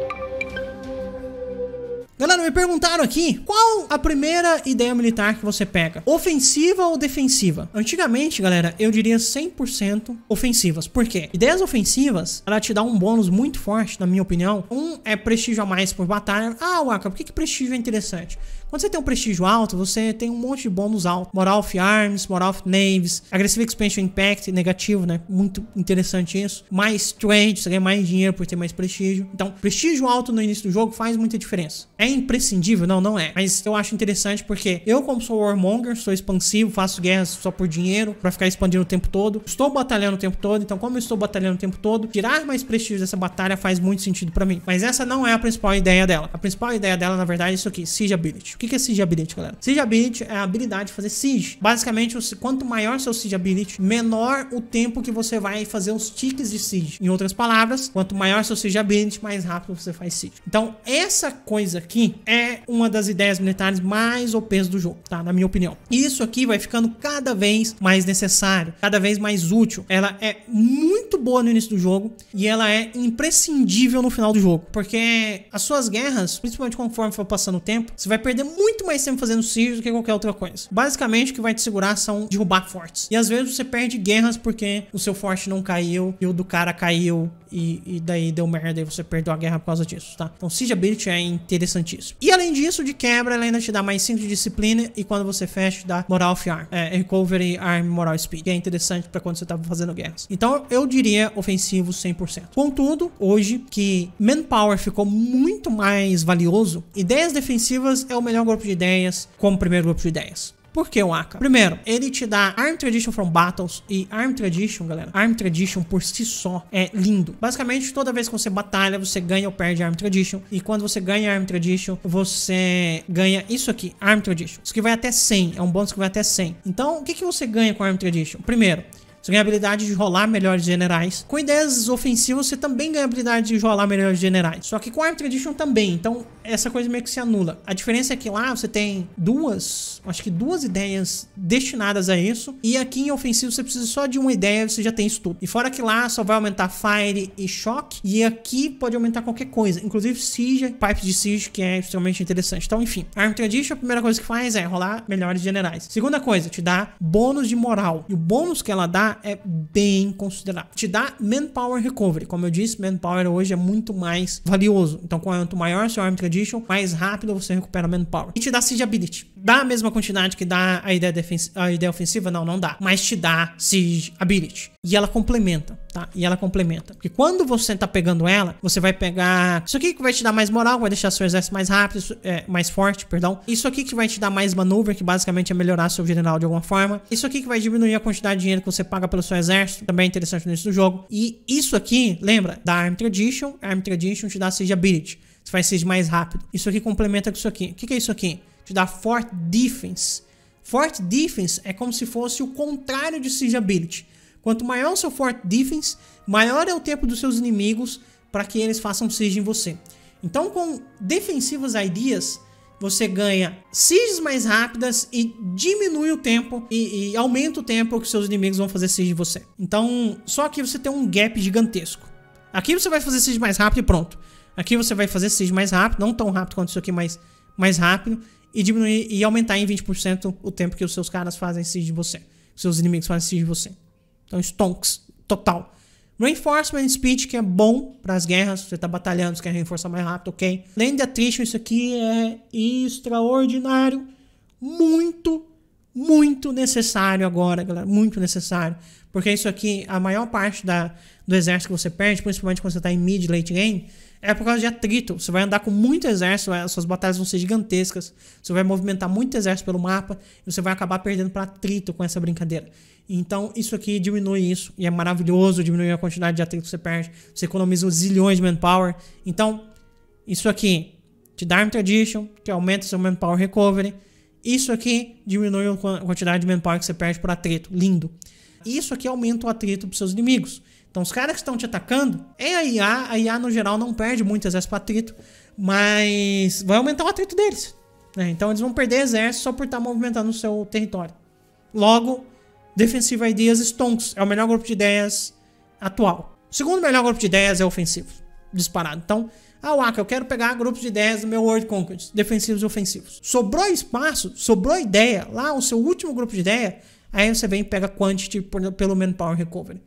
Thank you. Galera, me perguntaram aqui qual a primeira ideia militar que você pega, ofensiva ou defensiva? Antigamente, galera, eu diria 100% ofensivas. Por quê? Ideias ofensivas, ela te dá um bônus muito forte, na minha opinião. Um é prestígio a mais por batalha. Ah, Waka, por que, que prestígio é interessante? Quando você tem um prestígio alto, você tem um monte de bônus alto. Moral of Arms, Moral of Naves, Aggressive Expansion Impact, negativo, né? Muito interessante isso. Mais trade, você ganha mais dinheiro por ter mais prestígio. Então, prestígio alto no início do jogo faz muita diferença. É é imprescindível? Não, não é. Mas eu acho interessante porque eu, como sou warmonger, sou expansivo, faço guerras só por dinheiro, para ficar expandindo o tempo todo. Estou batalhando o tempo todo, então, como eu estou batalhando o tempo todo, tirar mais prestígio dessa batalha faz muito sentido para mim. Mas essa não é a principal ideia dela. A principal ideia dela, na verdade, é isso aqui: Siege Ability. O que é Siege Ability, galera? Siege Ability é a habilidade de fazer Siege. Basicamente, quanto maior seu Siege Ability, menor o tempo que você vai fazer os tiques de Siege. Em outras palavras, quanto maior seu Siege Ability, mais rápido você faz Siege. Então, essa coisa aqui aqui é uma das ideias militares mais OPs do jogo, tá? Na minha opinião. Isso aqui vai ficando cada vez mais necessário, cada vez mais útil. Ela é muito muito boa no início do jogo e ela é imprescindível no final do jogo, porque as suas guerras, principalmente conforme for passando o tempo, você vai perder muito mais tempo fazendo siege do que qualquer outra coisa. Basicamente, o que vai te segurar são derrubar fortes. E às vezes você perde guerras porque o seu forte não caiu e o do cara caiu e, e daí deu merda e você perdeu a guerra por causa disso, tá? Então, siege ability é interessantíssimo. E além disso, de quebra, ela ainda te dá mais 5 de disciplina e quando você fecha, te dá moral of arm, é, recovery, arm, moral speed, que é interessante para quando você tá fazendo guerras. Então, eu diria diria ofensivo 100%. Contudo, hoje que manpower ficou muito mais valioso, ideias defensivas é o melhor grupo de ideias como primeiro grupo de ideias. Por que o AK? Primeiro, ele te dá Arm Tradition from Battles e Arm Tradition, galera. Arm Tradition por si só é lindo. Basicamente, toda vez que você batalha, você ganha ou perde Arm Tradition. E quando você ganha Arm Tradition, você ganha isso aqui, Arm Tradition. Isso que vai até 100, é um bônus que vai até 100. Então, o que, que você ganha com Arm Tradition? Primeiro, você ganha habilidade de rolar melhores generais. Com ideias ofensivas, você também ganha habilidade de rolar melhores generais. Só que com Arm Tradition também, então essa coisa meio que se anula. A diferença é que lá você tem duas, acho que duas ideias destinadas a isso. E aqui em ofensivo você precisa só de uma ideia você já tem isso tudo. E fora que lá só vai aumentar Fire e Choque. E aqui pode aumentar qualquer coisa, inclusive Siege, Pipe de Siege, que é extremamente interessante. Então, enfim, Arm Tradition, a primeira coisa que faz é rolar melhores generais. Segunda coisa, te dá bônus de moral. E o bônus que ela dá é bem considerável. Te dá manpower recovery. Como eu disse, manpower hoje é muito mais valioso. Então, quanto maior seu arm tradition, mais rápido você recupera manpower. E te dá siege ability. Dá a mesma quantidade que dá a ideia, a ideia ofensiva? Não, não dá. Mas te dá siege ability. E ela complementa tá? E ela complementa. Porque quando você tá pegando ela, você vai pegar... Isso aqui que vai te dar mais moral, vai deixar seu exército mais rápido, é, mais forte, perdão. Isso aqui que vai te dar mais manobra, que basicamente é melhorar seu general de alguma forma. Isso aqui que vai diminuir a quantidade de dinheiro que você paga pelo seu exército, também é interessante no início do jogo. E isso aqui, lembra, da Arm Tradition. Arm Tradition te dá Siege Ability. Você faz Siege mais rápido. Isso aqui complementa com isso aqui. O que, que é isso aqui? Te dá Fort Defense. Fort Defense é como se fosse o contrário de Siege Ability. Quanto maior o seu Fort Defense, maior é o tempo dos seus inimigos para que eles façam siege em você. Então, com defensivas ideas, você ganha sieges mais rápidas e diminui o tempo e, e aumenta o tempo que seus inimigos vão fazer siege em você. Então, só que você tem um gap gigantesco. Aqui você vai fazer siege mais rápido e pronto. Aqui você vai fazer siege mais rápido, não tão rápido quanto isso aqui, mas mais rápido. E diminuir e aumentar em 20% o tempo que os seus caras fazem siege de você. Seus inimigos fazem siege de você. Então, stonks, total. Reinforcement Speed, que é bom para as guerras, você está batalhando, você quer reforçar mais rápido, ok. Land Attrition, isso aqui é extraordinário. Muito muito necessário agora, galera, muito necessário. Porque isso aqui, a maior parte da, do exército que você perde, principalmente quando você está em mid late game, é por causa de atrito. Você vai andar com muito exército, as é, suas batalhas vão ser gigantescas, você vai movimentar muito exército pelo mapa e você vai acabar perdendo para atrito com essa brincadeira. Então, isso aqui diminui isso e é maravilhoso, diminui a quantidade de atrito que você perde, você economiza zilhões de manpower. Então, isso aqui te dá um tradition, que aumenta seu manpower recovery isso aqui diminui a quantidade de manpower que você perde por atrito. Lindo. Isso aqui aumenta o atrito para seus inimigos. Então, os caras que estão te atacando, é a IA. A IA, no geral, não perde muito exército para atrito, mas vai aumentar o atrito deles. Né? Então, eles vão perder exército só por estar tá movimentando o seu território. Logo, defensiva Ideas Stonks é o melhor grupo de ideias atual. O segundo melhor grupo de ideias é ofensivo, disparado. Então, ah, Waka, eu quero pegar grupos de ideias do meu World Conquest, defensivos e ofensivos. Sobrou espaço, sobrou ideia, lá o seu último grupo de ideia, aí você vem e pega quantity por, pelo Manpower Recovery.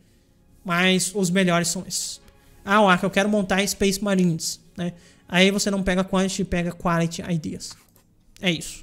Mas os melhores são esses. Ah, Waka, eu quero montar Space Marines, né? Aí você não pega quantity, pega quality ideas. É isso.